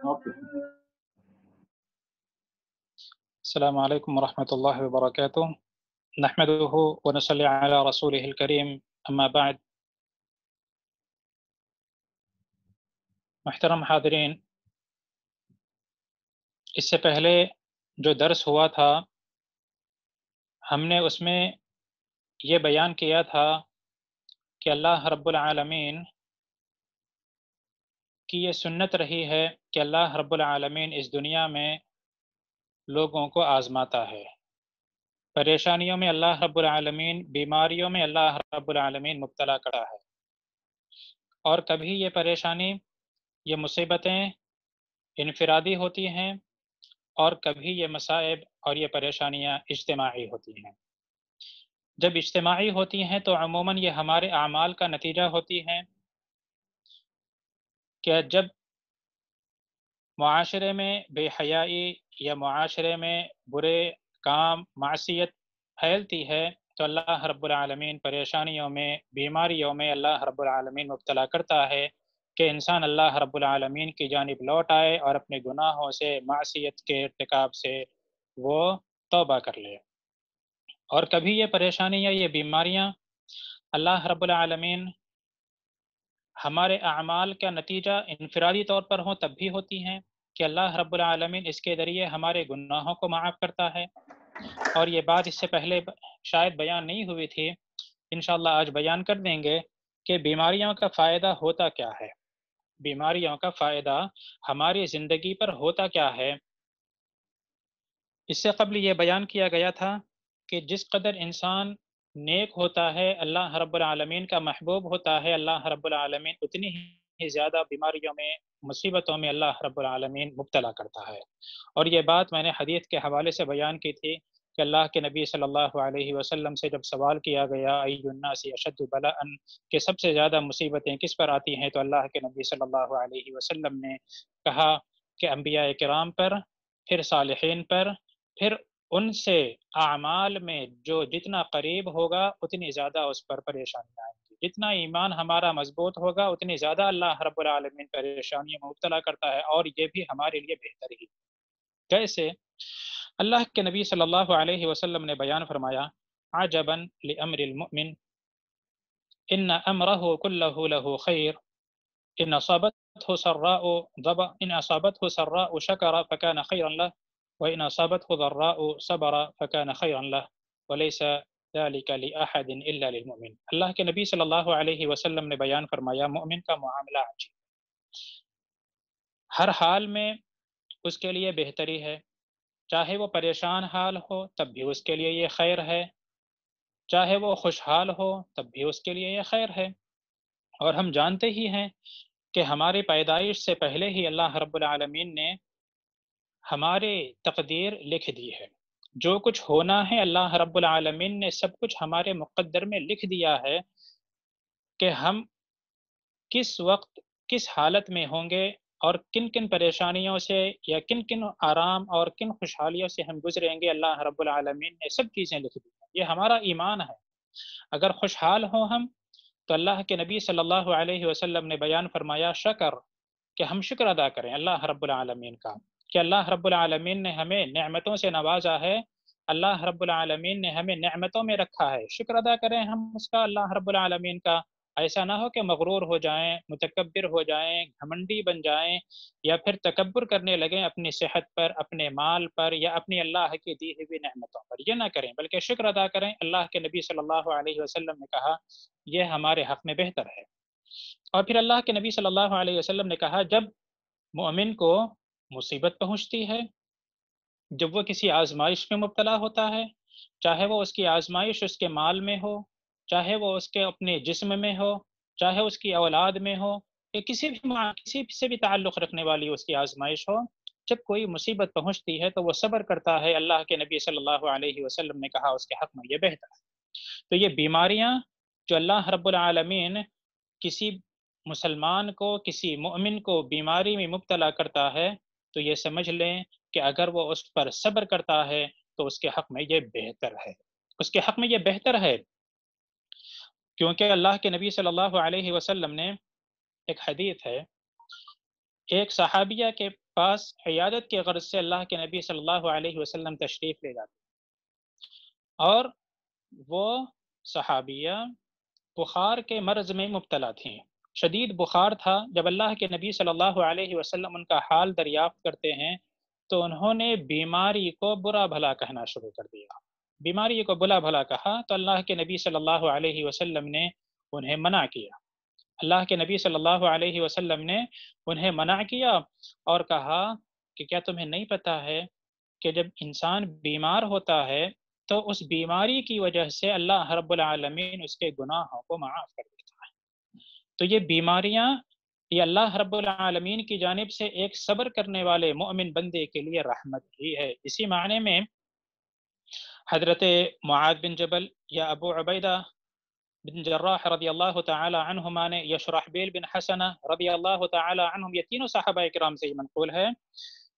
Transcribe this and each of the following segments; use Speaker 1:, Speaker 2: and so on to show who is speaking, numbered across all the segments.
Speaker 1: Okay. السلام عليكم ورحمة الله وبركاته نحمده ونصلي على رسوله الكريم أما بعد محترम हादरीन इससे पहले जो दर्स हुआ था हमने उसमें ये बयान किया था कि अल्लाह रब्बुल रबालमीन कि ये सुन्नत रही है कि अल्लाह रब्लमीन इस दुनिया में लोगों को आज़माता है परेशानियों में अल्लाह रब्लमीन बीमारियों में अल्लाह रब्लमीन मुबतला करा है और कभी ये परेशानी ये मुसीबतें इनफरादी होती हैं और कभी ये मसाइब और ये परेशानियाँ इज्तमाही होती हैं जब इज्तमाही होती हैं तो अमूमन ये हमारे अमाल का नतीजा होती हैं कि जब माशरे में बेहयाई या माशरे में बुरे काम मासीत फैलती है तो अल्लाह रब्लमीन परेशानियों में बीमारियों में अल्लाह रब्लमीन मुबला करता है कि इंसान अल्लाह रब्लमीन की जानब लौट आए और अपने गुनाहों से मासीत के इरतकब से वो तोबा कर ले और कभी ये परेशानियाँ ये बीमारियाँ अल्लाह रब्लमीन हमारे अमाल का नतीजा इनफरादी तौर पर हो तब भी होती हैं कि अल्लाह रब्लमिन इसके ज़रिए हमारे गुनाहों को माफ़ करता है और ये बात इससे पहले शायद बयान नहीं हुई थी इन आज बयान कर देंगे कि बीमारियों का फ़ायदा होता क्या है बीमारियों का फ़ायदा हमारी ज़िंदगी पर होता क्या है इससे कबल ये बयान किया गया था कि जिस कदर इंसान नेक होता है अल्लाह हरबालमीन का महबूब होता है अल्लाह हरबालमीन उतनी ही ज़्यादा बीमारियों में मुसीबतों में अल्लाह रबालमीन मुबतला करता है और ये बात मैंने हदीत के हवाले से बयान की थी कि अल्लाह के नबी सल्लल्लाहु अलैहि वसल्लम से जब सवाल किया गया अयुन्नासी अशद के सबसे ज़्यादा मुसीबतें किस पर आती हैं तो अल्लाह के नबी सल्लल्लाहु अलैहि वसल्लम ने कहा कि अम्बिया कराम पर फिर सालहीन पर फिर उनसे अमाल में जो जितना करीब होगा उतनी ज़्यादा उस पर परेशानी आएंगी जितना ईमान हमारा मजबूत होगा उतनी ज़्यादा अल्लाह हरबालमीन परेशानियों में मुबतला करता है और ये भी हमारे लिए बेहतर ही कैसे अल्लाह के नबी सल्लल्लाहु अलैहि वसल्लम ने बयान फरमाया आजबन लमरमिन इन अमरह कुल्लहू खैर इन असाबत हो सर्रा ओ दबा इन असाबत हो सर्रा ओ शकर फ़कान खैर وإن أصابته ضراء صبر فكان خيرا له وليس ذلك لأحد إلا للमुमिन अल्लाह के नबी सल्लल्लाहु अलैहि वसल्लम ने बयान फरमाया मुमिन का मामला अजीब हर हाल में उसके लिए बेहतरी है चाहे वो परेशान हाल हो तब भी उसके लिए ये खैर है चाहे वो खुशहाल हो तब भी उसके लिए ये खैर है और हम जानते ही हैं कि हमारी पैदाइश से पहले ही अल्लाह रब्बुल रबालमीन ने हमारे तकदीर लिख दी है जो कुछ होना है अल्लाह रब्बुल आलमीन ने सब कुछ हमारे मुकद्दर में लिख दिया है कि हम किस वक्त किस हालत में होंगे और किन किन परेशानियों से या किन किन आराम और किन खुशहालियों से हम गुजरेंगे अल्लाह रब्बुल आलमीन ने सब चीज़ें लिख दी हैं ये हमारा ईमान है अगर खुशहाल हों हम तो अल्लाह के नबी सल्लल्लाहु अलैहि वसल्लम ने बयान फरमाया शकर कि हम शुक्र अदा करें अल्लाह रब्बुल आलमीन का कि अल्लाह रब्लमीन ने हमें नमतों से नवाजा है अल्लाह रब्लमीन ने हमें नमतों में रखा है शुक्र अदा करें हम उसका अल्लाह रब्लमीन का ऐसा ना हो कि मगरूर हो जाएं मुतकबर हो जाएं घमंडी बन जाएं या फिर तकबर करने लगें अपनी सेहत पर अपने माल पर या अपनी अल्लाह की दी हुई नहमतों पर यह ना करें बल्कि शुक्र अदा करें अल्लाह के नबी सल्लल्लाहु अलैहि वसल्लम ने कहा यह हमारे हक़ में बेहतर है और फिर अल्लाह के नबी सल्लल्लाहु अलैहि वसल्लम ने कहा जब मोमिन को मुसीबत पहुंचती है जब वह किसी आजमाइश में मुबतला होता है चाहे वो उसकी आजमाइश उसके माल में हो चाहे वो उसके अपने जिस्म में हो चाहे उसकी औलाद में हो या किसी भी किसी से भी ताल्लुक़ रखने वाली उसकी आजमाइश हो जब कोई मुसीबत पहुंचती है तो वह सब्र करता है अल्लाह के नबी सल्लल्लाहु अलैहि वसल्लम ने कहा उसके हक़ में यह बेहतर है तो ये बीमारियाँ जो अल्लाह रबालमीन किसी मुसलमान को किसी मुमिन को बीमारी में मुबतला करता है तो ये समझ लें कि अगर वो उस पर सब्र करता है तो उसके हक में ये बेहतर है उसके हक में ये बेहतर है क्योंकि अल्लाह के नबी सल्लल्लाहु अलैहि वसल्लम ने एक हदीत है एक सहाबिया के पास अयादत के गर्ज से अल्लाह के नबी सल्लल्लाहु अलैहि वसल्लम तशरीफ़ ले जाते और वो सहाबिया बुखार के मर्ज में मुबतला थी शदीद बुखार था जब अल्लाह के नबी सल्लल्लाहु अलैहि वसल्लम उनका हाल दरियाफ्त करते हैं तो उन्होंने बीमारी को बुरा भला कहना शुरू कर दिया बीमारी को बुरा भला कहा तो अल्लाह के नबी सल्लल्लाहु अलैहि वसल्लम ने उन्हें मना किया अल्लाह के नबी सल्लल्लाहु अलैहि वसल्लम ने उन्हें मना किया और कहा कि क्या तुम्हें नहीं पता है कि जब इंसान बीमार होता है तो उस बीमारी की वजह से अल्लाह रब्बुल उसके गुनाहों को माफ़ कर देता तो ये बीमारियां ये अल्लाह रबालमीन की जानब से एक सब्र करने वाले मोमिन बंदे के लिए रहमत ही है इसी मायने में हजरत मुआद बिन जबल या अबू अबैदा बिन जर्राह रदी अल्लाह तुमा ने या बिन हसन रदी अल्लाह तुम ये तीनों साहबा कराम से ही मनकूल है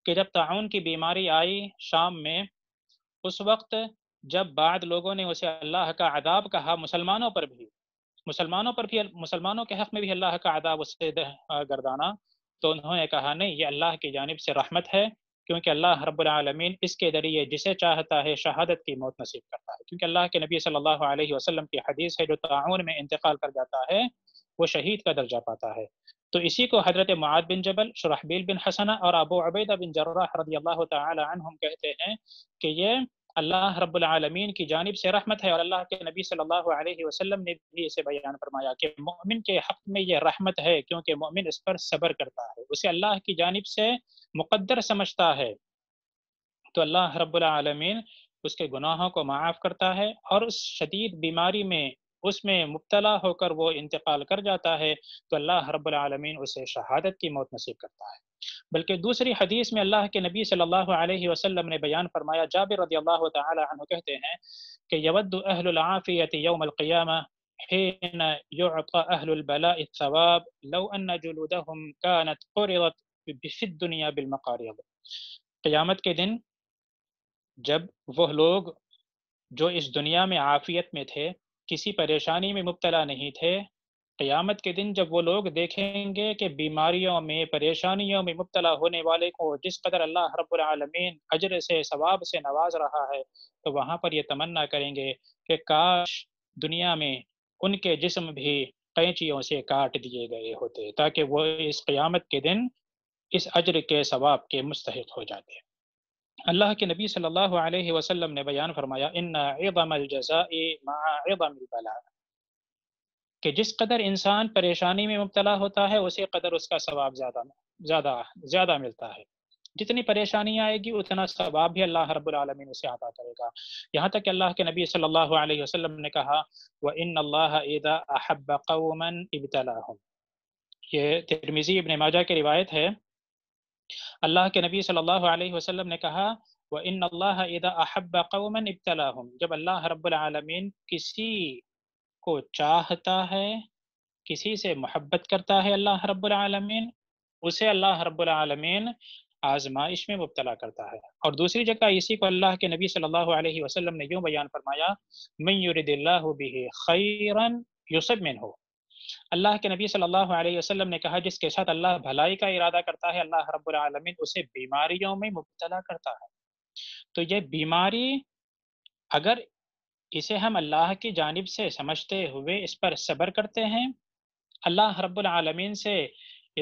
Speaker 1: कि जब ताउन की बीमारी आई शाम में उस वक्त जब बाद लोगों ने उसे अल्लाह का अदाब कहा मुसलमानों पर भी मुसलमानों पर भी मुसलमानों के हक में भी अल्लाह का आदाब उससे गर्दाना तो उन्होंने कहा नहीं ये अल्लाह की जानब से रहमत है क्योंकि अल्लाह रबालमीन इसके ज़रिए जिसे चाहता है शहादत की मौत नसीब करता है क्योंकि अल्लाह के नबी सल्लल्लाहु अलैहि वसल्लम की हदीस है जो ताउन में इंतकाल कर जाता है वो शहीद का दर्जा पाता है तो इसी को हज़रत मुआद बिन जबल शराहबील बिन हसना और अबू अबैदा बिन जर्रा रदी अल्लाह तहम कहते हैं कि ये अल्लाह रब्लमीन की जानब से रहमत है और अल्लाह के नबी सल्लल्लाहु अलैहि वसल्लम ने भी इसे बयान फरमाया कि मोमिन के हक़ में यह रहमत है क्योंकि मोमिन इस पर सब्र करता है उसे अल्लाह की जानब से मुकद्दर समझता है तो अल्लाह रब्लमीन उसके गुनाहों को माफ़ करता है और उस शदीद बीमारी में उसमें मुबतला होकर वो इंतकाल कर जाता है तो अल्लाह रब्लमीन उसे शहादत की मौत नसीब करता है बल्कि दूसरी हदीस में अल्लाह के नबी सल्लल्लाहु अलैहि वसल्लम ने बयान फरमाया जाबिर रदी अल्लाह तआला तहु कहते हैं कि यवद्दु यवदआफ़ियत यौमक़ियाम حين يعطى أهل البلاء الثواب لو أن جلودهم كانت قرضت في الدنيا بالمقارض क़यामत के दिन जब वह लोग जो इस दुनिया में आफियत में थे किसी परेशानी में मुब्तला नहीं थे क़यामत के दिन जब वो लोग देखेंगे कि बीमारियों में परेशानियों में मुबतला होने वाले को जिस कदर अल्लाह रबालमीन अजर से सवाब से नवाज रहा है तो वहाँ पर यह तमन्ना करेंगे कि काश दुनिया में उनके जिसम भी कैंचियों से काट दिए गए होते ताकि वो इस क्यामत के दिन इस अजर के सवाब के मुस्तक हो जाते अल्लाह के नबी सल्लल्लाहु अलैहि वसल्लम ने बयान फरमाया इन्ना कि जिस कदर इंसान परेशानी में मुबतला होता है उसी कदर उसका सवाब ज़्यादा ज़्यादा ज़्यादा मिलता है जितनी परेशानी आएगी उतना सवाब भी अल्लाह रबालमीन उसे अता करेगा यहाँ तक अल्लाह के नबी सल्लल्लाहु अलैहि वसल्लम ने कहा व इन अल्लाह इदा कौमन ये तिरमिजी इबन माजा की रिवायत है अल्लाह के नबी सल्लल्लाहु अलैहि वसल्लम ने कहा व इन अल्लाह इदा अहब कौमन इबतला जब अल्लाह रबालमीन किसी को चाहता है किसी से मोहब्बत करता है अल्लाह रब्बुल आलमीन उसे अल्लाह रब्बुल आलमीन आजमाइश में मुबतला करता है और दूसरी जगह इसी को अल्लाह के नबी सल्लल्लाहु अलैहि वसल्लम ने यूँ बयान फरमाया मिन युरदिल्लाहु खैरन हो अल्लाह के नबी सल्लल्लाहु अलैहि वसल्लम ने कहा जिसके साथ अल्लाह भलाई का इरादा करता है अल्लाह रब्बुल आलमीन उसे बीमारियों में मुबतला करता है तो यह बीमारी अगर इसे हम अल्लाह की जानब से समझते हुए इस पर सब्र करते हैं अल्लाह रब्बुल आलमीन से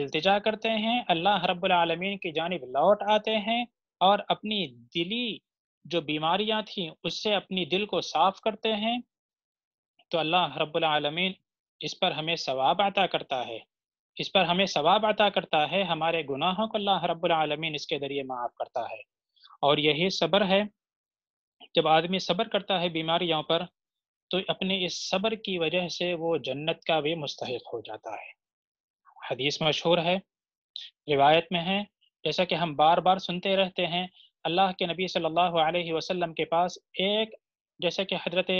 Speaker 1: इल्तिजा करते हैं अल्लाह रब्बुल आलमीन की जानब लौट आते हैं और अपनी दिली जो बीमारियां थीं उससे अपनी दिल को साफ करते हैं तो अल्लाह रब्बुल आलमीन इस पर हमें सवाब अता करता है इस पर हमें सवाब अता करता है हमारे गुनाहों को अल्लाह रब्बुल आलमीन इसके ज़रिए माफ़ करता है और यही सब्र है जब आदमी सब्र करता है बीमारियों पर तो अपने इस सब्र की वजह से वो जन्नत का भी मुस्तक हो जाता है हदीस मशहूर है रिवायत में है जैसा कि हम बार बार सुनते रहते हैं अल्लाह के नबी सल्लल्लाहु अलैहि वसल्लम के पास एक जैसा कि हजरत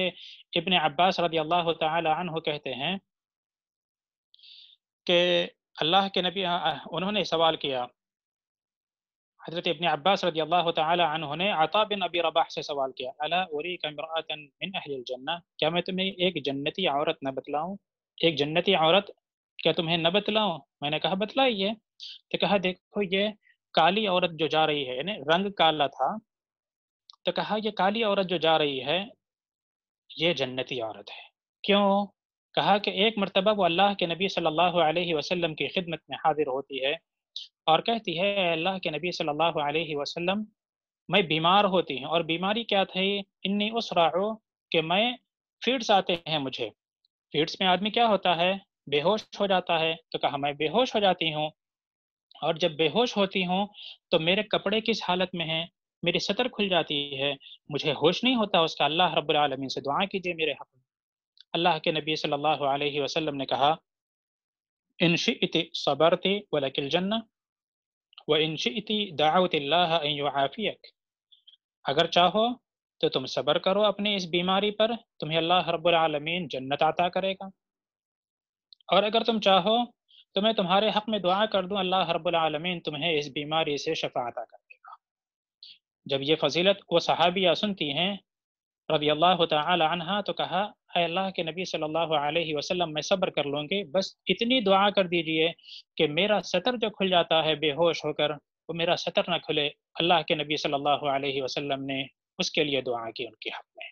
Speaker 1: इब्ने अब्बास रदी अल्लाह तहु कहते हैं कि अल्लाह के नबी उन्होंने सवाल किया हजरत इबन अब्बास रदी अल्लाह तहों आता बिन अबी रबाह से सवाल किया अला उरी कमरातन बिन अहलजन्ना क्या मैं तुम्हें एक जन्नती औरत न बतलाऊँ एक जन्नती औरत क्या तुम्हें न बतलाऊँ मैंने कहा बतलाई तो कहा देखो ये काली औरत जो जा रही है यानी रंग काला था तो कहा ये काली औरत जो जा रही है ये जन्नती औरत है क्यों कहा कि एक मरतबा वो अल्लाह के नबी सल्लल्लाहु अलैहि वसल्लम की खिदमत में हाजिर होती है और कहती है अल्लाह के नबी सल्लल्लाहु अलैहि वसल्लम मैं बीमार होती हूँ और बीमारी क्या थी इन्नी उस राहो कि मैं फीड्स आते हैं मुझे फीड्स में आदमी क्या होता है बेहोश हो जाता है तो कहा मैं बेहोश हो जाती हूँ और जब बेहोश होती हूँ तो मेरे कपड़े किस हालत में हैं मेरी सतर खुल जाती है मुझे होश नहीं होता उसका अल्लाह रब्बुल आलमीन से दुआ कीजिए मेरे हक अल्लाह के नबी सल्लल्लाहु अलैहि वसल्लम ने कहा इन शित सबर वलकिल जन्ना व इनशी दावत युआफियक अगर चाहो तो तुम सब्र करो अपने इस बीमारी पर तुम्हें अल्लाह हरबालमीन जन्नत अता करेगा और अगर तुम चाहो तो मैं तुम्हारे हक में दुआ कर दूँ अल्लाह रब्बुल तुम्हें इस बीमारी से शफा अता कर देगा जब ये फजीलत व सहाबियाँ सुनती हैं रबी अल्लाह तहा तो कहा अल्लाह के नबी सल्लल्लाहु अलैहि वसल्लम मैं सब्र कर लूँगी बस इतनी दुआ कर दीजिए कि मेरा सतर जो खुल जाता है बेहोश होकर वो मेरा सतर ना खुले अल्लाह के नबी सल्लल्लाहु अलैहि वसल्लम ने उसके लिए दुआ की उनके हक में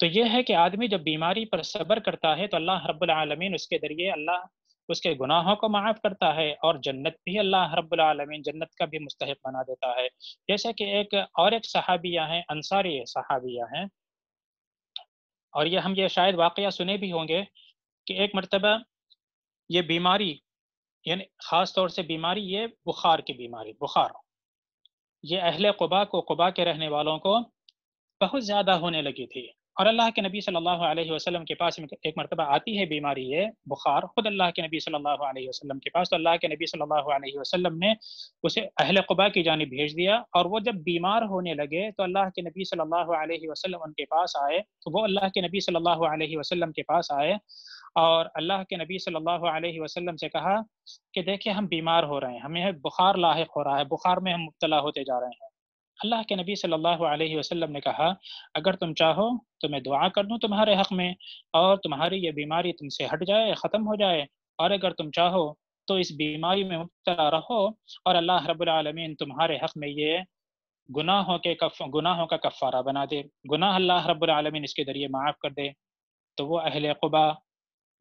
Speaker 1: तो यह है कि आदमी जब बीमारी पर सब्र करता है तो अल्लाह रब्लमीन उसके ज़रिए अल्लाह उसके गुनाहों को माफ़ करता है और जन्नत भी अल्लाह रब्लमीन जन्नत का भी मुस्तक बना देता है जैसे कि एक और एक सहाबिया हैं अंसारी सहाबिया हैं और ये हम ये शायद वाक़ सुने भी होंगे कि एक मरतबा ये बीमारी यानी ख़ास तौर से बीमारी ये बुखार की बीमारी बुखार ये अहल कुबा को कुबा के रहने वालों को बहुत ज़्यादा होने लगी थी और अल्लाह के नबी सल्लल्लाहु अलैहि वसल्लम के पास एक मरतबा आती है बीमारी है बुखार ख़ुद अल्लाह के नबी सल्लल्लाहु अलैहि वसल्लम के पास तो अल्लाह के नबी सल्लल्लाहु अलैहि वसल्लम ने उसे अहल कुबा की जानब भेज दिया और वो जब बीमार होने लगे तो अल्लाह के नबी सल्लल्लाहु अलैहि वसल्लम उनके पास आए तो वो अल्लाह के नबी सल्लल्लाहु अलैहि वसल्लम के पास आए और अल्लाह के नबी सल्लल्लाहु अलैहि वसल्लम से कहा कि देखिए हम बीमार हो रहे हैं हमें बुखार लाक हो रहा है बुखार में हम मुबतला होते जा रहे हैं अल्लाह के नबी सल्लल्लाहु अलैहि वसल्लम ने कहा अगर तुम चाहो तो मैं दुआ कर दूँ तुम्हारे हक़ में और तुम्हारी ये बीमारी तुमसे हट जाए ख़त्म हो जाए और अगर तुम चाहो तो इस बीमारी में मुबतला रहो और अल्लाह रबालमीन तुम्हारे हक़ में ये गुनाहों के कफ गुनाहों का कफ़ारा बना दे गुनाह अल्लाह रबालमीन इसके ज़रिए माफ़ कर दे तो वो अहल कुबा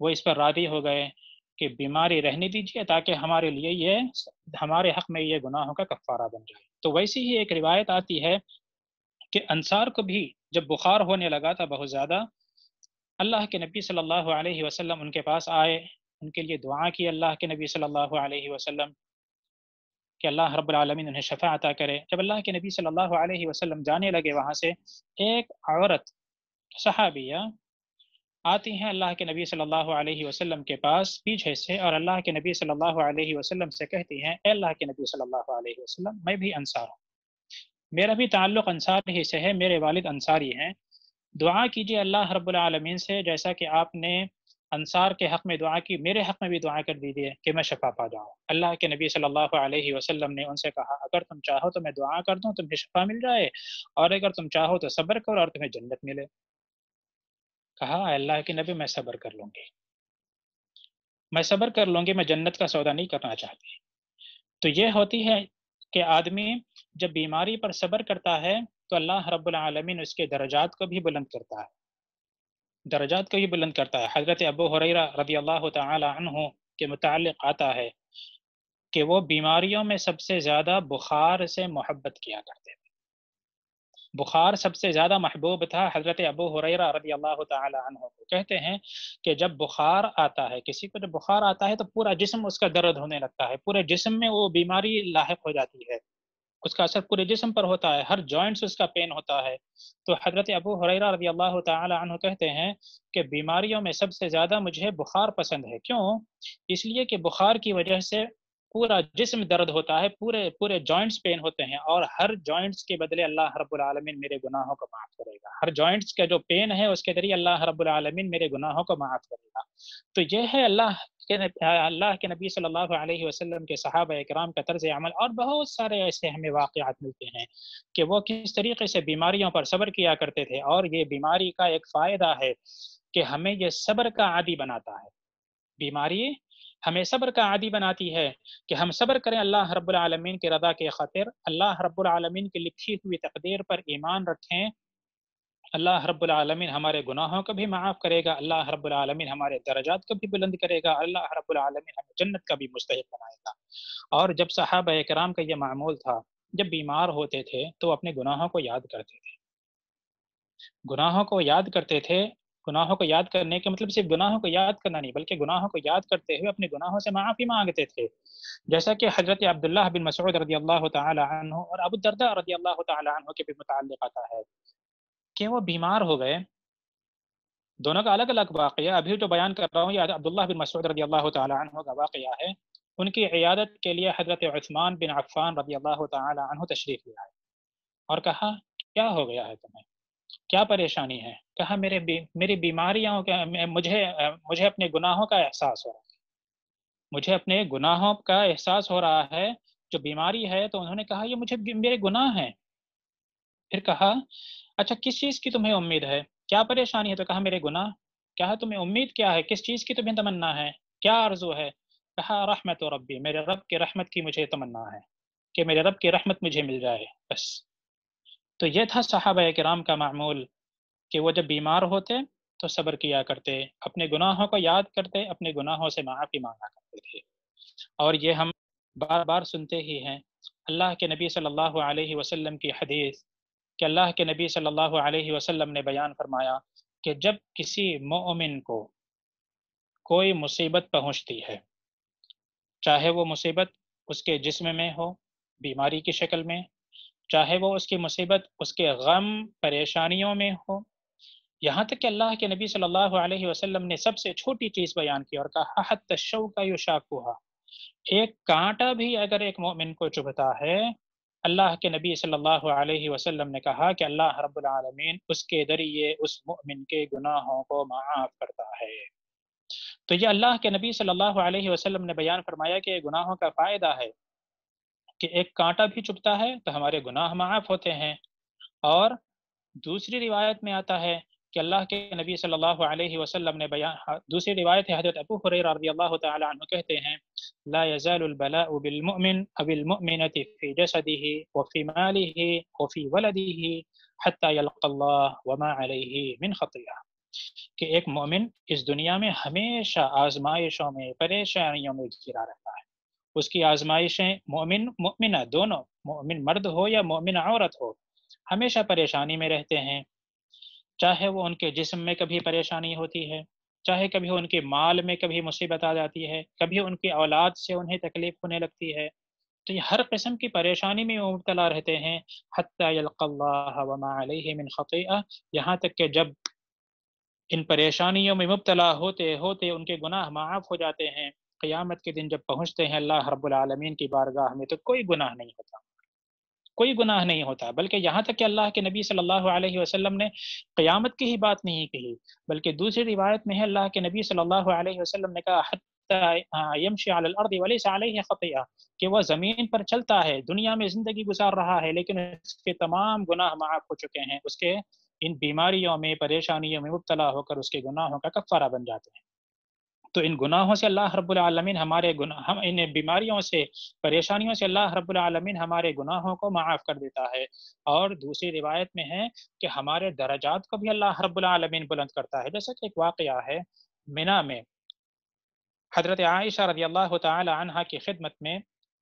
Speaker 1: वो इस पर रादी हो गए कि बीमारी रहने दीजिए ताकि हमारे लिए ये हमारे हक में ये गुनाहों का कफारा बन जाए तो वैसी ही एक रिवायत आती है कि अंसार को भी जब बुखार होने लगा था बहुत ज़्यादा अल्लाह के नबी सल्लल्लाहु अलैहि वसल्लम उनके पास आए उनके लिए दुआ की अल्लाह के नबी सल्लल्लाहु अलैहि वसल्लम कि अल्लाह रब्बुल आलमीन उन्हें शफा अता करे जब अल्लाह के नबी सल्लल्लाहु अलैहि वसल्लम जाने लगे वहाँ से एक औरत सहाबिया आती हैं अल्लाह के नबी सल्लल्लाहु अलैहि वसल्लम के पास पीछे से और अल्लाह के नबी सल्लल्लाहु अलैहि वसल्लम से कहती हैं अल्लाह के नबी सल्लल्लाहु अलैहि वसल्लम मैं भी अंसार हूँ मेरा भी ताल्लुक अंसार ही से है मेरे वालिद अंसारी हैं दुआ कीजिए अल्लाह रब्बुल आलमीन से जैसा कि आपने अंसार के हक़ में दुआ की मेरे हक़ में भी दुआ कर दीजिए कि मैं शफा पा जाऊँ अल्लाह के नबी सल्लल्लाहु अलैहि वसल्लम ने उनसे कहा अगर तुम चाहो तो मैं दुआ कर दूँ तुम्हें शफा मिल जाए और अगर तुम चाहो तो सब्र करो और तुम्हें जन्नत मिले कहा अल्लाह के नबी मैं सब्र कर लूंगी मैं सब्र कर लूंगी मैं जन्नत का सौदा नहीं करना चाहती तो ये होती है कि आदमी जब बीमारी पर सब्र करता है तो अल्लाह रबालमीन उसके दर्जात को भी बुलंद करता है दर्जात को भी बुलंद करता है हज़रत अबू हुरैरा रदी अल्लाह तहों के मुतल आता है कि वो बीमारियों में सबसे ज़्यादा बुखार से मोहब्बत किया करते बुखार सबसे ज़्यादा महबूब था हज़रत अबू हुरैरा रदी अल्लाह तन को कहते हैं कि जब बुखार आता है किसी को जब बुखार आता है तो पूरा जिसम उसका दर्द होने लगता है पूरे जिसम में वो बीमारी लाक हो जाती है उसका असर पूरे जिसम पर होता है हर जॉइंट्स उसका पेन होता है तो हज़रत अबू हुरैरा रजी अल्लाह तन कहते हैं कि बीमारियों में सबसे ज़्यादा मुझे बुखार पसंद है क्यों इसलिए कि बुखार की वजह से पूरा जिसम दर्द होता है पूरे पूरे जॉइंट्स पेन होते हैं और हर जॉइंट्स के बदले अल्लाह रब्बुल मेरे गुनाहों को माफ़ करेगा हर जॉइंट्स का जो पेन है उसके जरिए अल्लाह रब्बुल मेरे गुनाहों को माफ़ करेगा तो यह है अल्लाह के अल्लाह के नबी सल्लल्लाहु अलैहि वसल्लम के सहाब इक्राम का तर्ज अमल और बहुत सारे ऐसे हमें वाक़ात मिलते हैं कि वो किस तरीके से बीमारियों पर सब्र किया करते थे और ये बीमारी का एक फ़ायदा है कि हमें यह सब्र का आदि बनाता है बीमारी हमें सब्र का आदि बनाती है कि हम सब्र करें अल्लाह रब्लमीन के रदा के खातिर अल्लाह रबालमीन की लिखी हुई तकदीर पर ईमान रखें अल्लाह रब्लमीन हमारे गुनाहों को भी माफ़ करेगा अल्लाह रब्लमीन हमारे दर्जात को भी बुलंद करेगा अल्लाह रब्लमीन हमें जन्नत का भी मुस्तक बनाएगा और जब साहब कराम का यह मामूल था जब बीमार होते थे तो अपने गुनाहों को याद करते थे गुनाहों को याद करते थे गुनाहों को याद करने के मतलब सिर्फ गुनाहों को याद करना नहीं बल्कि गुनाहों को याद करते हुए अपने गुनाहों से माफ़ी मांगते थे जैसा कि हजरत अब्दुल्ला बिन मसूद रदी अल्लाह तहों और अबू दरदा रदी अल्लाह तहों के भी मुतल आता है कि वो बीमार हो गए दोनों का अलग अलग वाक़ अभी जो बयान कर रहा हूँ ये अब्दुल्ला बिन मसूद रदी अल्लाह तहों का वाक़ है उनकी इयादत के लिए हजरत उस्मान बिन अफ़ान रदी अल्लाह तशरीफ़ लिया है और कहा क्या हो गया है तुम्हें क्या परेशानी है कहा मेरे बी, मेरी बीमारियों का मुझे मुझे अपने गुनाहों का एहसास हो रहा है मुझे अपने गुनाहों का एहसास हो रहा है जो बीमारी है तो उन्होंने कहा ये मुझे मेरे गुनाह हैं फिर कहा अच्छा किस चीज़ की तुम्हें उम्मीद है क्या परेशानी है तो कहा मेरे गुनाह कहा तुम्हें उम्मीद क्या है किस चीज़ की तुम्हें तमन्ना है क्या आर्जू है कहा रहमत रब्बी मेरे रब की रहमत की मुझे तमन्ना है कि मेरे रब की रहमत मुझे मिल जाए बस तो यह था साहब कराम का मामूल कि वह जब बीमार होते तो सब्र किया करते अपने गुनाहों को याद करते अपने गुनाहों से माफ़ी मांगा करते थे और ये हम बार बार सुनते ही हैं अल्लाह के नबी सल्लल्लाहु अलैहि वसल्लम की हदीस कि अल्लाह के नबी सल्लल्लाहु अलैहि वसल्लम ने बयान फरमाया कि जब किसी मोमिन को कोई मुसीबत पहुंचती है चाहे वो मुसीबत उसके जिस्म में हो बीमारी की शक्ल में चाहे वो उसकी मुसीबत उसके गम परेशानियों में हो यहाँ तक कि अल्लाह के नबी सल्लल्लाहु अलैहि वसल्लम ने सबसे छोटी चीज़ बयान की और कहा हत तशव का हुआ एक कांटा भी अगर एक मोमिन को चुभता है अल्लाह के नबी सल्लल्लाहु अलैहि वसल्लम ने कहा कि अल्लाह रब्बुल आलमीन उसके ज़रिए उस मोमिन के गुनाहों को माफ़ करता है तो ये अल्लाह के नबी सल्लल्लाहु अलैहि वसल्लम ने बयान फरमाया कि गुनाहों का फ़ायदा है कि एक कांटा भी चुभता है तो हमारे गुनाह माफ होते हैं और दूसरी रिवायत में आता है कि अल्लाह के नबी सल्लल्लाहु अलैहि वसल्लम ने बयान हाँ, दूसरी रिवायत है हजरत अबू हुरैरा रज़ियल्लाहु ताला अन्हु कहते हैं لا يزال البلاء بالمؤمن मुमिन المؤمنة في جسده وفي ماله وفي ولده حتى يلقى الله وما عليه من अल्लाह कि एक मोमिन इस दुनिया में हमेशा आजमाइशों में परेशानियों में घिरा रहता है उसकी आजमाइशें मोमिन मोमिन दोनों मोमिन मर्द हो या मोमिन औरत हो हमेशा परेशानी में रहते हैं चाहे वो उनके जिस्म में कभी परेशानी होती है चाहे कभी उनके माल में कभी मुसीबत आ जाती है कभी उनकी औलाद से उन्हें तकलीफ होने लगती है तो ये हर किस्म की परेशानी में मुबतला रहते हैं हत्यामिन यहाँ तक के जब इन परेशानियों में मुबतला होते होते उनके गुनाह माफ़ हो जाते हैं क़ियामत के दिन जब पहुँचते हैं अल्लाह हरबालमीन की बारगाह में तो कोई गुनाह नहीं होता कोई गुनाह नहीं होता बल्कि यहाँ तक कि अल्लाह के नबी सल्लल्लाहु अलैहि वसल्लम ने क़यामत की ही बात नहीं कही बल्कि दूसरी रिवायत में है अल्लाह के नबी सल्लल्लाहु अलैहि वसल्लम ने कहा हाँ, ख़तिया कि वह ज़मीन पर चलता है दुनिया में ज़िंदगी गुजार रहा है लेकिन उसके तमाम गुनाह माफ़ हो चुके हैं उसके इन बीमारियों में परेशानियों में मुबतला होकर उसके गुनाहों का कफारा बन जाते हैं तो इन गुनाहों से अल्लाह रबालमीन हमारे गुना हम इन बीमारियों से परेशानियों से अल्लाह रबालमीन हमारे गुनाहों को माफ़ कर देता है और दूसरी रिवायत में है कि हमारे दर्जात को भी अल्लाह रबालमीन बुलंद करता है जैसा कि एक वाक़ है मिना में हजरत आयशा रजी अल्लाह तहा की खिदमत में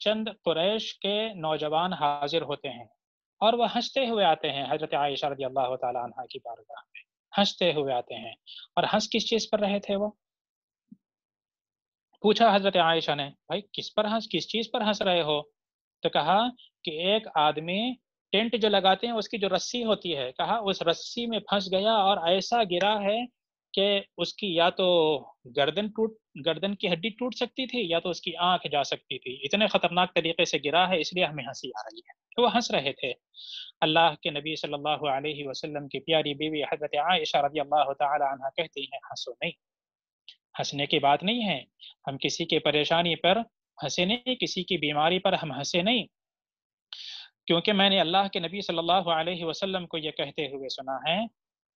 Speaker 1: चंद क्रैश के नौजवान हाजिर होते हैं और वह हंसते हुए आते हैं हजरत आयशा रजी अल्लाह तह की बारगाह में हंसते हुए आते हैं और हंस किस चीज़ पर रहे थे वो पूछा हजरत आयशा ने भाई किस पर हंस किस चीज पर हंस रहे हो तो कहा कि एक आदमी टेंट जो लगाते हैं उसकी जो रस्सी होती है कहा उस रस्सी में फंस गया और ऐसा गिरा है कि उसकी या तो गर्दन टूट गर्दन की हड्डी टूट सकती थी या तो उसकी आंख जा सकती थी इतने खतरनाक तरीके से गिरा है इसलिए हमें हंसी आ रही है तो वह हंस रहे थे अल्लाह के नबी सल्लल्लाहु अलैहि वसल्लम की प्यारी बीवी हजरत आयशा रजी अल्लाह तहती हैं हंसो नहीं हंसने की बात नहीं है हम किसी के परेशानी पर हंसे नहीं किसी की बीमारी पर हम हंसे नहीं क्योंकि मैंने अल्लाह के नबी सल्लल्लाहु अलैहि वसल्लम को यह कहते हुए सुना है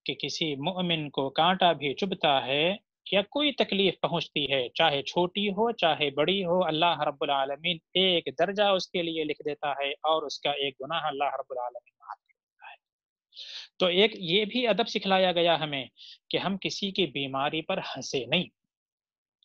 Speaker 1: कि किसी मुमिन को कांटा भी चुभता है या कोई तकलीफ पहुंचती है चाहे छोटी हो चाहे बड़ी हो अल्लाह रब्बुल आलमीन एक दर्जा उसके लिए लिख देता है और उसका एक गुनाह अल्लाह रब्बुल आलमीन माफ कर देता है तो एक ये भी अदब सिखलाया गया हमें कि हम किसी की बीमारी पर हंसे नहीं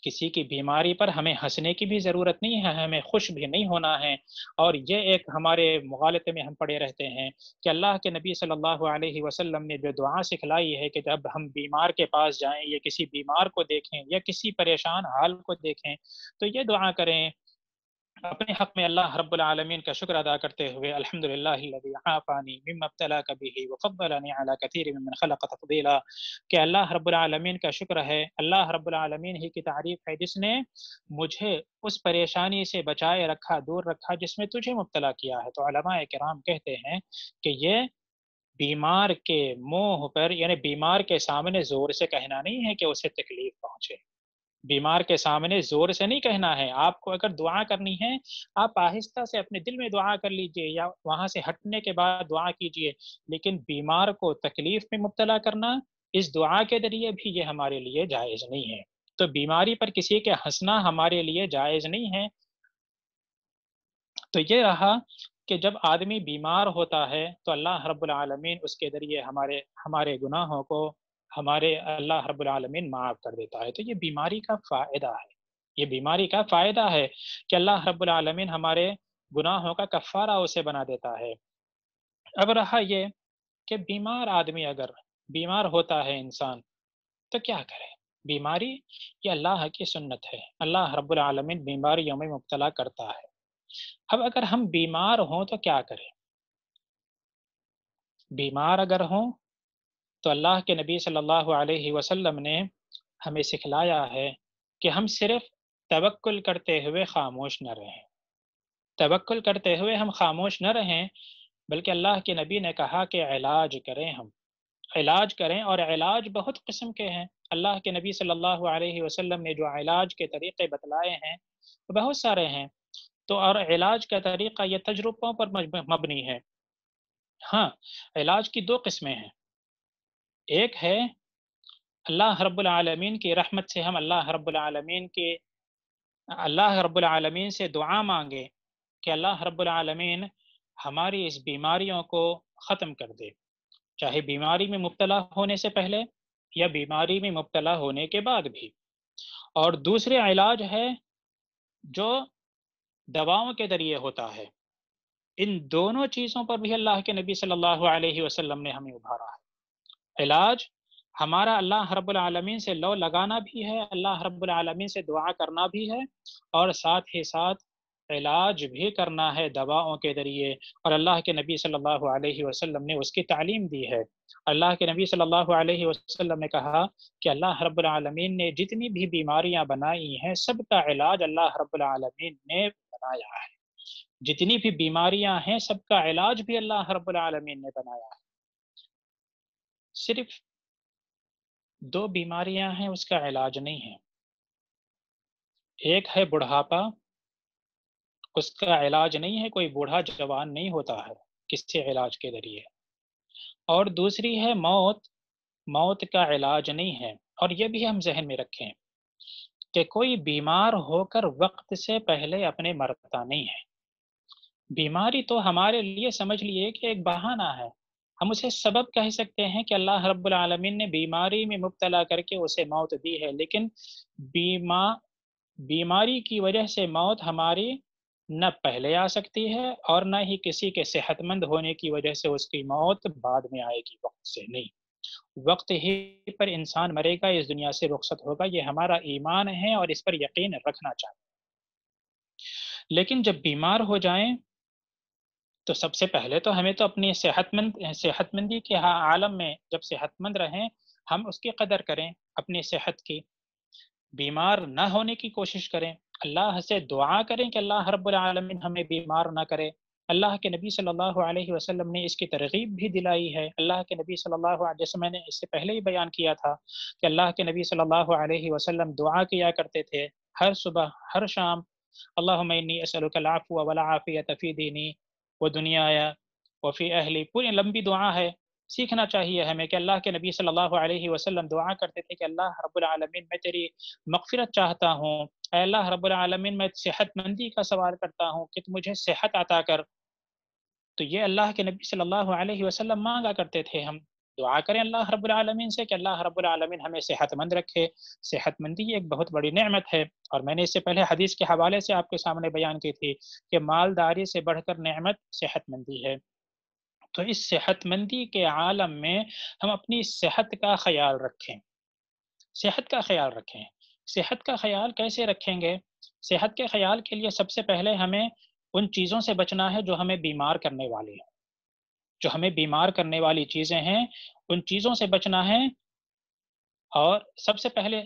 Speaker 1: किसी की बीमारी पर हमें हंसने की भी ज़रूरत नहीं है हमें खुश भी नहीं होना है और ये एक हमारे मुगालते में हम पड़े रहते हैं कि अल्लाह के नबी सल्लल्लाहु अलैहि वसल्लम ने जो दुआ सिखलाई है कि जब हम बीमार के पास जाएं या किसी बीमार को देखें या किसी परेशान हाल को देखें तो ये दुआ करें अपने हक में अल्लाह रब्बुल आलमीन का शुक्र अदा करते हुए अल्हम्दुलिल्लाह कि अल्लाह रब्बुल आलमीन का शुक्र है अल्लाह रब्बुल आलमीन ही की तारीफ है जिसने मुझे उस परेशानी से बचाए रखा दूर रखा जिसमें तुझे मुब्तला किया है तो कराम कहते हैं कि ये बीमार के मुंह पर यानी बीमार के सामने जोर से कहना नहीं है कि उसे तकलीफ पहुंचे बीमार के सामने जोर से नहीं कहना है आपको अगर दुआ करनी है आप आहिस्ता से अपने दिल में दुआ कर लीजिए या वहां से हटने के बाद दुआ कीजिए लेकिन बीमार को तकलीफ में मुबतला करना इस दुआ के जरिए भी ये हमारे लिए जायज़ नहीं है तो बीमारी पर किसी के हंसना हमारे लिए जायज़ नहीं है तो ये रहा कि जब आदमी बीमार होता है तो अल्लाह रब्बुल आलमीन उसके ज़रिए हमारे हमारे गुनाहों को हमारे अल्लाह रबालमीन माफ़ कर देता है तो ये बीमारी का फ़ायदा है ये बीमारी का फ़ायदा है कि अल्लाह रबालमीन हमारे गुनाहों का कफ़ारा उसे बना देता है अब रहा ये कि बीमार आदमी अगर बीमार होता है इंसान तो क्या करे बीमारी ये अल्लाह की सुन्नत है अल्लाह रबालमीन बीमारियों में मुबतला करता है अब अगर हम बीमार हों तो क्या करें बीमार अगर हों तो अल्लाह के नबी सल्लल्लाहु अलैहि वसल्लम ने हमें सिखलाया है कि हम सिर्फ तवक्ल करते हुए खामोश न रहें तवक्ल करते हुए हम खामोश न रहें बल्कि अल्लाह के नबी ने कहा कि इलाज करें हम इलाज करें और इलाज बहुत किस्म के हैं अल्लाह के नबी सल्लल्लाहु अलैहि वसल्लम ने जो इलाज के तरीक़े बतलाए हैं बहुत सारे हैं तो और इलाज का तरीक़ा यह तजुर्बों पर मबनी है हाँ इलाज की दो किस्में हैं एक है अल्लाह रबालमीन की रहमत से हम अल्लाह रबालमीन के अल्लाह रबालमीन से दुआ मांगे कि अल्लाह रबालमीन हमारी इस बीमारियों को ख़त्म कर दे चाहे बीमारी में मुबतला होने से पहले या बीमारी में मुबतला होने के बाद भी और दूसरे इलाज है जो दवाओं के ज़रिए होता है इन दोनों चीज़ों पर भी अल्लाह के नबी सल्लल्लाहु अलैहि वसल्लम ने हमें उभारा है इलाज हमारा अल्लाह हरबालमीन से लो लगाना भी है अल्लाह हरबालमीन से दुआ करना भी है और साथ ही साथ इलाज भी करना है दवाओं के ज़रिए और अल्लाह के नबी सल्लल्लाहु अलैहि वसल्लम ने उसकी तालीम दी है अल्लाह के नबी सल्लल्लाहु अलैहि वसल्लम ने कहा कि अल्लाह हरबालमीन ने जितनी भी बीमारियाँ बनाई हैं सबका इलाज अल्लाह हरबालमीन ने बनाया है जितनी भी बीमारियाँ हैं सबका इलाज भी अल्लाह हरबालमीन ने बनाया है सिर्फ दो बीमारियां हैं उसका इलाज नहीं है एक है बुढ़ापा उसका इलाज नहीं है कोई बूढ़ा जवान नहीं होता है किससे इलाज के जरिए और दूसरी है मौत मौत का इलाज नहीं है और यह भी हम जहन में रखें कि कोई बीमार होकर वक्त से पहले अपने मरता नहीं है बीमारी तो हमारे लिए समझ लिए कि एक बहाना है हम उसे सबब कह सकते हैं कि अल्लाह रब्बुल आलमीन ने बीमारी में मुबतला करके उसे मौत दी है लेकिन बीमा बीमारी की वजह से मौत हमारी न पहले आ सकती है और न ही किसी के सेहतमंद होने की वजह से उसकी मौत बाद में आएगी वक्त से नहीं वक्त ही पर इंसान मरेगा इस दुनिया से रुखसत होगा ये हमारा ईमान है और इस पर यकीन रखना चाहिए लेकिन जब बीमार हो जाएं तो सबसे पहले तो हमें तो अपनी सेहतमंद सेहतमंदी के हाँ आलम में जब सेहतमंद रहें हम उसकी कदर करें अपनी सेहत की बीमार ना होने की कोशिश करें अल्लाह से दुआ करें कि अल्लाह रब्बुल हमें बीमार ना करे अल्लाह के नबी सल्लल्लाहु अलैहि वसल्लम ने इसकी तरगीब भी दिलाई है अल्लाह के नबी सल्लल्लाहु अलैहि जैसे मैंने इससे पहले ही बयान किया था कि अल्लाह के नबी सल्लल्लाहु अलैहि वसल्लम दुआ किया करते थे हर सुबह हर शाम अल्लाह वो दुनिया आया वफ़ी अहली पूरी लंबी दुआ है सीखना चाहिए हमें कि अल्लाह के नबी सल्लल्लाहु अलैहि वसल्लम दुआ करते थे कि अल्लाह रब्बुल आलमीन मैं तेरी मगफिरत चाहता हूँ अल्लाह रब्बुल आलमीन मैं सेहतमंदी का सवाल करता हूँ कि तू मुझे सेहत अता कर तो ये अल्लाह के नबी सल्लल्लाहु अलैहि वसल्लम मांगा करते थे हम दुआ करें अल्लाह रब्बुल आलमीन से कि अल्लाह रब्बुल आलमीन हमें सेहतमंद रखे सेहतमंदी एक बहुत बड़ी नेमत है और मैंने इससे पहले हदीस के हवाले से आपके सामने बयान की थी कि मालदारी से बढ़कर नेमत सेहतमंदी है तो इस सेहतमंदी के आलम में हम अपनी सेहत का ख्याल रखें सेहत का ख्याल रखें सेहत का ख्याल कैसे रखेंगे सेहत के ख्याल के लिए सबसे पहले हमें उन चीज़ों से बचना है जो हमें बीमार करने वाली हैं जो हमें बीमार करने वाली चीज़ें हैं उन चीज़ों से बचना है और सबसे पहले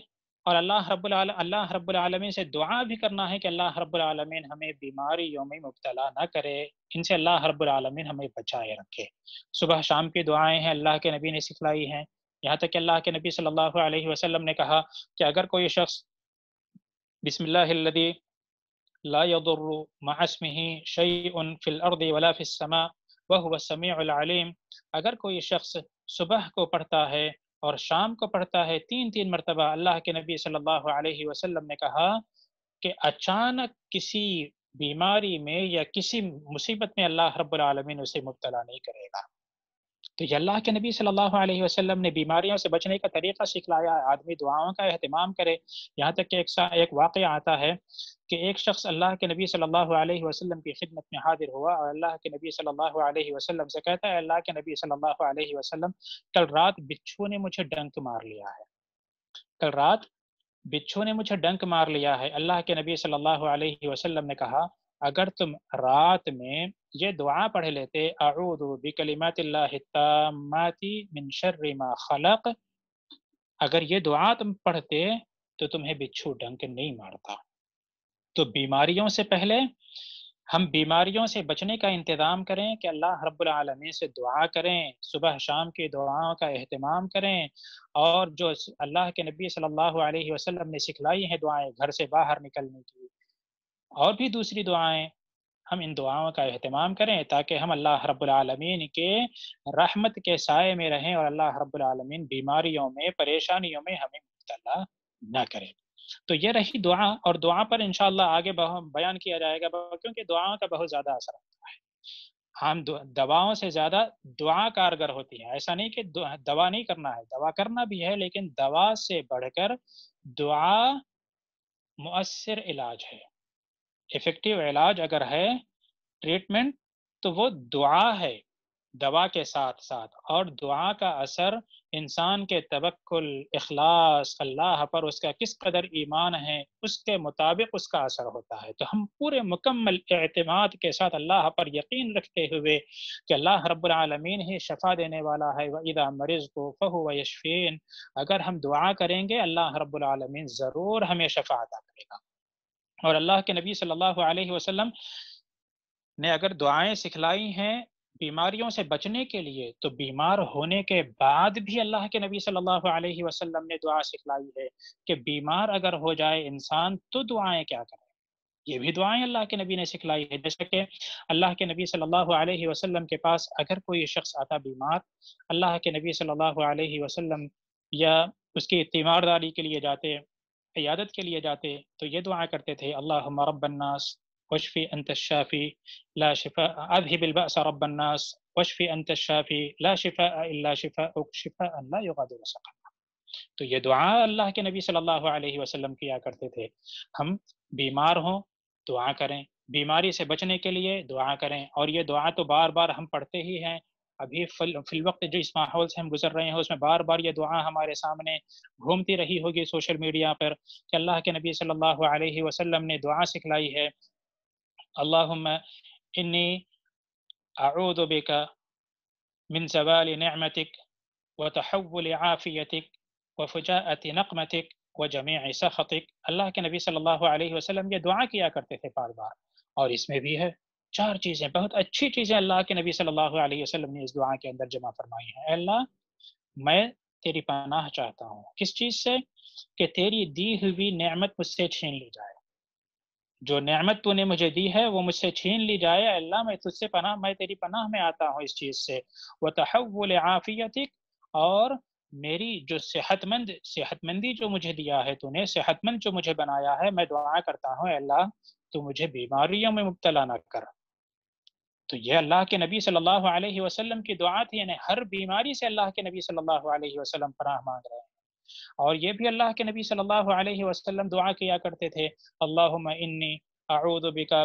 Speaker 1: और अल्लाह रब्बुल अल्लाह रब्बुल आलमीन से दुआ भी करना है कि अल्लाह रब्बुल आलमीन हमें बीमारियों में मुबतला ना करे इनसे अल्लाह रब्बुल आलमीन हमें बचाए रखे सुबह शाम की दुआएं हैं अल्लाह के नबी ने सिखलाई हैं यहाँ तक कि अल्लाह के नबी सल्लल्लाहु अलैहि वसल्लम ने कहा कि अगर कोई शख्स बिसमिल्लादी ला यदुर्रु मास्मी शई उन फिल अर्द वला वह समीम अगर कोई शख्स सुबह को पढ़ता है और शाम को पढ़ता है तीन तीन मरतबा अल्लाह के नबी सल्लल्लाहु अलैहि वसल्लम ने कहा कि अचानक किसी बीमारी में या किसी मुसीबत में अल्लाह रब्बुल रबालमीन उसे मुबतला नहीं करेगा तो ये अल्लाह के नबी सल्लल्लाहु अलैहि वसल्लम ने बीमारियों से बचने का तरीका सिखलाया आदमी दुआओं का अहतमाम करे यहाँ तक कि एक एक वाक़ आता है कि एक शख्स अल्लाह के नबी सल्लल्लाहु अलैहि वसल्लम की खिदमत में हाजिर हुआ और अल्लाह के नबी सल्लल्लाहु अलैहि वसल्लम से कहता है अल्लाह के नबी सल्लल्लाहु अलैहि वसल्लम कल रात बिच्छू ने मुझे डंक मार लिया है कल रात बिच्छू ने मुझे डंक मार लिया है अल्लाह के नबी सल्लल्लाहु अलैहि वसल्लम ने कहा अगर तुम रात में ये दुआ पढ़ लेते खलक अगर ये दुआ तुम पढ़ते तो तुम्हें बिच्छू डंक नहीं मारता तो बीमारियों से पहले हम बीमारियों से बचने का इंतज़ाम करें कि अल्लाह रबालमी से दुआ करें सुबह शाम की दुआओं का अहतमाम करें और जो अल्लाह के नबी सल्लल्लाहु अलैहि वसल्लम ने सिखलाई है दुआएं घर से बाहर निकलने की और भी दूसरी दुआएं हम इन दुआओं का अहतमाम करें ताकि हम अल्लाह रब्लमीन के रहमत के साय में रहें और अल्लाह रब्लमीन बीमारियों में परेशानियों में हमें मुबतला न करें तो ये रही दुआ और दुआ पर इनशाला आगे बयान किया जाएगा क्योंकि दुआओं का बहुत ज़्यादा असर होता है हम दवाओं से ज़्यादा दुआ कारगर होती है ऐसा नहीं कि दवा नहीं करना है दवा करना भी है लेकिन दवा से बढ़कर दुआ मुसर इलाज है इफेक्टिव इलाज अगर है ट्रीटमेंट तो वो दुआ है दवा के साथ साथ और दुआ का असर इंसान के तबक्ल अखलास अल्लाह पर उसका किस कदर ईमान है उसके मुताबिक उसका असर होता है तो हम पूरे मुकम्मल अतमाद के साथ अल्लाह पर यकीन रखते हुए कि अल्लाह रबालमीन ही शफा देने वाला है वह मरीज़ को फ़हु व यशफ़ीन अगर हम दुआ करेंगे अल्लाह रबालमीन ज़रूर हमें शफा अदा करेगा और अल्लाह के नबी सल्लल्लाहु अलैहि वसल्लम ने अगर दुआएं सिखलाई हैं बीमारियों से बचने के लिए तो बीमार होने के बाद भी अल्लाह के नबी सल्लल्लाहु अलैहि वसल्लम ने दुआ सिखलाई है कि बीमार अगर हो जाए इंसान तो दुआएं क्या करें ये भी दुआएं अल्लाह के नबी ने सिखलाई है जैसे कि अल्लाह के नबी सल्लल्लाहु अलैहि वसल्लम के पास अगर कोई शख्स आता बीमार अल्लाह के नबी सल्लल्लाहु अलैहि वसल्लम या उसकी तीमारदारी के लिए जाते इयादत के लिए जाते तो ये दुआ करते थे अल्लाह मरबन्नास वशफ़ी शाफी ला शिफ़ा अदहिबिलबास रबन्नास वशफ़ी अंतशाफ़ी ला शिफ़ा अल्ला शिफ़ा उक शिफ़ा अल्लाह युगादुरसक़ा तो ये दुआ अल्लाह के नबी सल्लल्लाहु अलैहि वसल्लम किया करते थे हम बीमार हों दुआ करें बीमारी से बचने के लिए दुआ करें और ये दुआ तो बार बार हम पढ़ते ही हैं अभी फिल वक्त जो इस माहौल से हम गुजर रहे हैं उसमें बार बार ये दुआ हमारे सामने घूमती रही होगी सोशल मीडिया पर कि अल्लाह के नबी सल्लल्लाहु अलैहि वसल्लम ने दुआ सिखलाई है अल्लाहुम्मा इन्नी अऊदु बिका मिन जवाल नमतिक व तहव्वुल आफ़ियतिक व फुजाअत नकमतिक व जमीअ सख़तिक अल्लाह के नबी सल्लल्लाहु अलैहि वसल्लम ये दुआ किया करते थे बार बार और इसमें भी है चार चीज़ें बहुत अच्छी चीज़ें अल्लाह के नबी सल्लल्लाहु अलैहि वसल्लम ने इस दुआ के अंदर जमा फरमाई हैं अल्लाह मैं तेरी पनाह चाहता हूँ किस चीज़ से कि तेरी दी हुई नेमत मुझसे छीन ली जाए जो नेमत तूने मुझे दी है वो मुझसे छीन ली जाए अल्लाह मैं तुझसे पनाह मैं तेरी पनाह में आता हूँ इस चीज़ से वह तहवल आफ़ियतिक और मेरी जो सेहतमंद सेहतमंदी जो मुझे दिया है तूने सेहतमंद जो मुझे बनाया है मैं दुआ करता हूँ अल्लाह तू मुझे बीमारियों में मुबतला ना कर तो यह अल्लाह के नबी सल्लल्लाहु अलैहि वसल्लम की दुआ थी यानी हर बीमारी से अल्लाह के नबी सल्लल्लाहु अलैहि वसल्लम पनाह मांग रहे हैं और ये भी अल्लाह के नबी सल्लल्लाहु अलैहि वसल्लम दुआ किया करते थे अल्लाहुम्मा इन्नी अऊदु बिका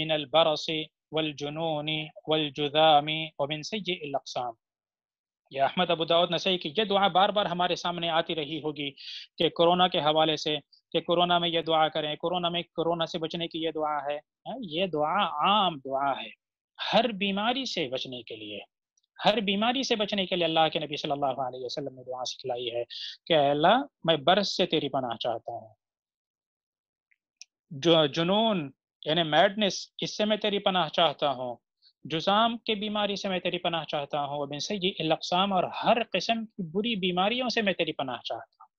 Speaker 1: मिनल बरसी वल जुनूनी वल जुदामी व मिन ये अहमद अबू दाऊद नसई की ये दुआ बार बार हमारे सामने आती रही होगी कि कोरोना के हवाले से कि कोरोना में ये दुआ करें कोरोना में कोरोना से बचने की ये दुआ है ये दुआ आम दुआ है हर बीमारी से बचने के लिए हर बीमारी से बचने के लिए अल्लाह के नबी सल्लल्लाहु अलैहि वसल्लम ने दुआ सिखलाई है कि अल्लाह मैं बरस से तेरी पनाह चाहता हूँ जो जुनून यानी मैडनेस इससे मैं तेरी पनाह चाहता हूँ जुजाम के बीमारी से मैं तेरी पनाह चाहता हूँ वबिन सईसाम और हर किस्म की बुरी बीमारियों से मैं तेरी पनाह चाहता हूँ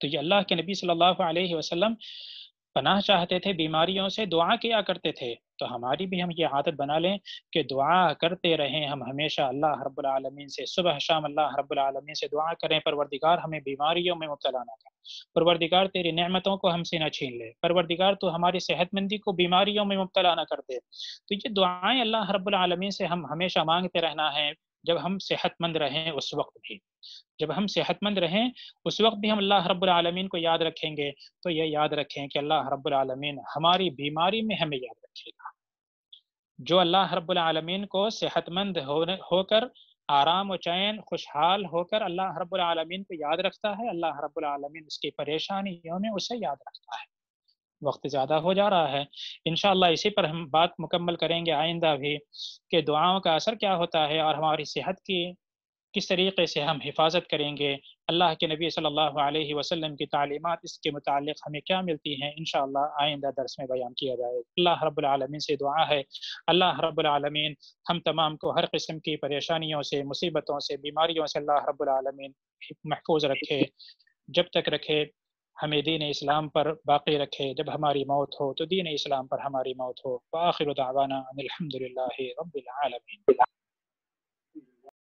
Speaker 1: तो ये अल्लाह के नबी सल्लल्लाहु अलैहि वसल्लम पनाह चाहते थे बीमारियों से दुआ किया करते थे तो हमारी भी हम ये आदत बना लें कि दुआ करते रहें हम हमेशा अल्लाह रब्लमीन से सुबह शाम अल्लाह रब्लमीन से दुआ करें परवरदिगार हमें बीमारियों में मुबतला ना करें परवरदिगार तेरी नहमतों को हमसे ना छीन ले परवरदिगार तो हमारी सेहतमंदी को बीमारियों में मुबतला ना कर दे तो ये दुआएं अल्लाह रब्लमीन से हम हमेशा मांगते रहना है जब हम सेहतमंद रहें उस वक्त भी जब हम सेहतमंद रहें उस वक्त भी हम अल्लाह रब्लमीन को याद रखेंगे तो यह याद रखें कि अल्लाह रबालमीन हमारी बीमारी में हमें याद रखेगा जो अल्लाह रब्लमीन को सेहतमंद होकर आराम व चैन खुशहाल होकर अल्लाह रब्लमीन को याद रखता है अल्लाह रब्लमीन उसकी परेशानियों में उसे याद रखता है वक्त ज़्यादा हो जा रहा है इन इसी पर हम बात मुकम्मल करेंगे आइंदा भी कि दुआओं का असर क्या होता है और हमारी सेहत की किस तरीके से हम हिफाजत करेंगे अल्लाह के नबी सल्लल्लाहु अलैहि वसल्लम की तालीमत इसके मुतालिक हमें क्या मिलती हैं इन आइंदा दरस में बयान किया जाए अल्लाह रब्लमीन से दुआ है अल्लाह रब्लमीन हम तमाम को हर किस्म की परेशानियों से मुसीबतों से बीमारियों से अल्लाह रबालमीन महफूज रखे जब तक रखे हमें दीन इस्लाम पर बाकी रखे जब हमारी मौत हो तो दीन इस्लाम पर हमारी मौत हो आखिर दावाना अलहमदिल्ला